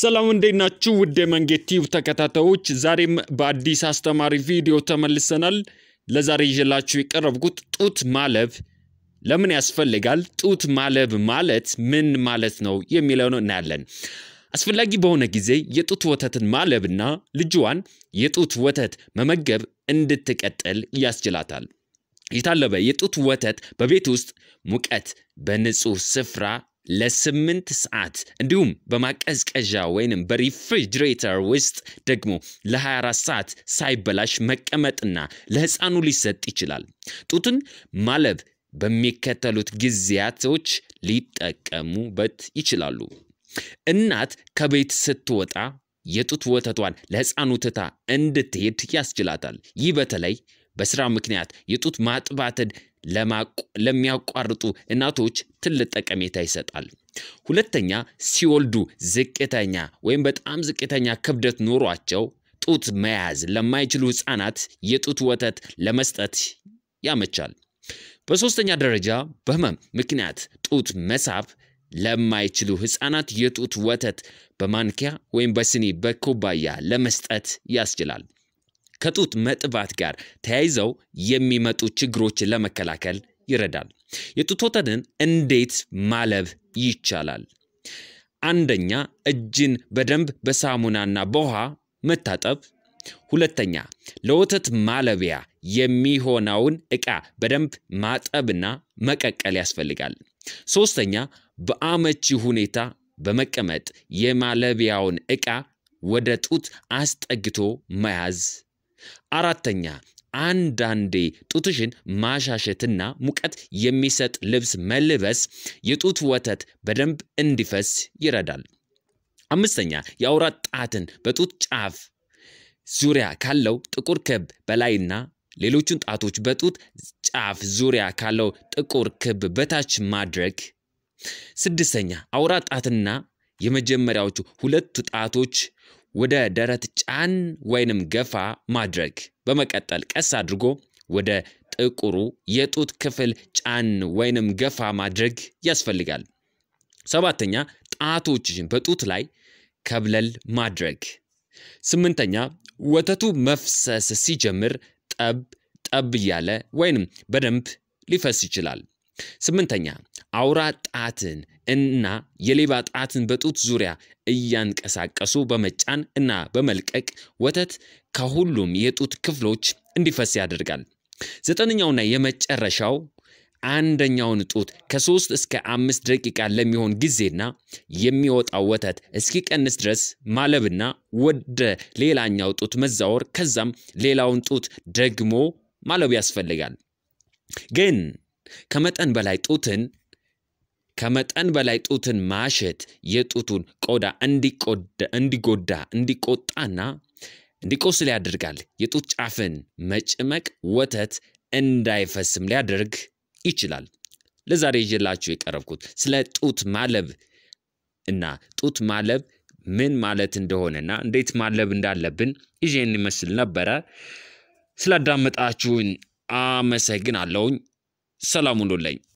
ሰላም እንዴት ናችሁ? ውድ መንጌት ቲዩብ ተከታታዮች፣ ዛሬም በአዲስ አስተማሪ ቪዲዮ ተመልሰናል። ለዛሬ ይዤላችሁ የቀረብኩት ጡት ማለብ ለምን ያስፈልጋል፣ ጡት ማለብ ማለት ምን ማለት ነው የሚለውን እናያለን። አስፈላጊ በሆነ ጊዜ የጡት ወተትን ማለብና ልጅዋን የጡት ወተት መመገብ እንድትቀጥል ያስችላታል። የታለበ የጡት ወተት በቤት ውስጥ ሙቀት በንጹህ ስፍራ ለስምንት ሰዓት እንዲሁም በማቀዝቀዣ ወይንም በሪፍሪጅሬተር ውስጥ ደግሞ ለ24 ሰዓት ሳይበላሽ መቀመጥና ለሕፃኑ ሊሰጥ ይችላል። ጡትን ማለብ በሚከተሉት ጊዜያቶች ሊጠቀሙበት ይችላሉ። እናት ከቤት ስትወጣ የጡት ወተቷን ለሕፃኑ ትታ እንድትሄድ ያስችላታል። ይህ በተለይ በስራ ምክንያት የጡት ማጥባትን ለሚያቋርጡ እናቶች ትልቅ ጠቀሜታ ይሰጣል። ሁለተኛ ሲወልዱ ዝቅተኛ ወይም በጣም ዝቅተኛ ክብደት ኖሯቸው ጡት መያዝ ለማይችሉ ህፃናት የጡት ወተት ለመስጠት ያመቻል። በሶስተኛ ደረጃ በህመም ምክንያት ጡት መሳብ ለማይችሉ ህፃናት የጡት ወተት በማንኪያ ወይም በስኒ በኩባያ ለመስጠት ያስችላል። ከጡት መጥባት ጋር ተያይዘው የሚመጡ ችግሮችን ለመከላከል ይረዳል። የጡት ወተትን እንዴት ማለብ ይቻላል? አንደኛ እጅን በደንብ በሳሙናና በውሃ መታጠብ። ሁለተኛ ለወተት ማለቢያ የሚሆነውን ዕቃ በደንብ ማጠብና መቀቀል ያስፈልጋል። ሶስተኛ በአመቺ ሁኔታ በመቀመጥ የማለቢያውን ዕቃ ወደ ጡት አስጠግቶ መያዝ አራተኛ አንዳንዴ ጡትሽን ማሻሸትና ሙቀት የሚሰጥ ልብስ መልበስ የጡት ወተት በደንብ እንዲፈስ ይረዳል። አምስተኛ የአውራ ጣትን በጡት ጫፍ ዙሪያ ካለው ጥቁር ክብ በላይና ሌሎቹን ጣቶች በጡት ጫፍ ዙሪያ ካለው ጥቁር ክብ በታች ማድረግ። ስድስተኛ አውራ ጣትና የመጀመሪያዎቹ ሁለቱ ጣቶች ወደ ደረት ጫን ወይንም ገፋ ማድረግ። በመቀጠል ቀስ አድርጎ ወደ ጥቁሩ የጡት ክፍል ጫን ወይንም ገፋ ማድረግ ያስፈልጋል። ሰባተኛ ጣቶችን በጡት ላይ ከብለል ማድረግ። ስምንተኛ ወተቱ መፍሰስ ሲጀምር ጠብ ጠብ እያለ ወይንም በደንብ ሊፈስ ይችላል። ስምንተኛ አውራ ጣትን እና የሌባ ጣትን በጡት ዙሪያ እያንቀሳቀሱ በመጫን እና በመልቀቅ ወተት ከሁሉም የጡት ክፍሎች እንዲፈስ ያደርጋል። ዘጠነኛውና የመጨረሻው አንደኛውን ጡት ከሶስት እስከ አምስት ደቂቃ ለሚሆን ጊዜና የሚወጣው ወተት እስኪቀንስ ድረስ ማለብና ወደ ሌላኛው ጡት መዛወር ከዛም ሌላውን ጡት ደግሞ ማለብ ያስፈልጋል። ግን ከመጠን በላይ ጡትን ከመጠን በላይ ጡትን ማሸት የጡቱን ቆዳ እንዲጎዳ እንዲቆጣና እንዲቆስል ያደርጋል። የጡት ጫፍን መጭመቅ ወተት እንዳይፈስም ሊያደርግ ይችላል። ለዛሬ ይዤላችሁ የቀረብኩት ስለ ጡት ማለብ እና ጡት ማለብ ምን ማለት እንደሆነና እንዴት ማለብ እንዳለብን ይዤን ይመስል ነበረ። ስላዳመጣችሁን አመሰግናለሁኝ። ሰላም ሁኑልኝ።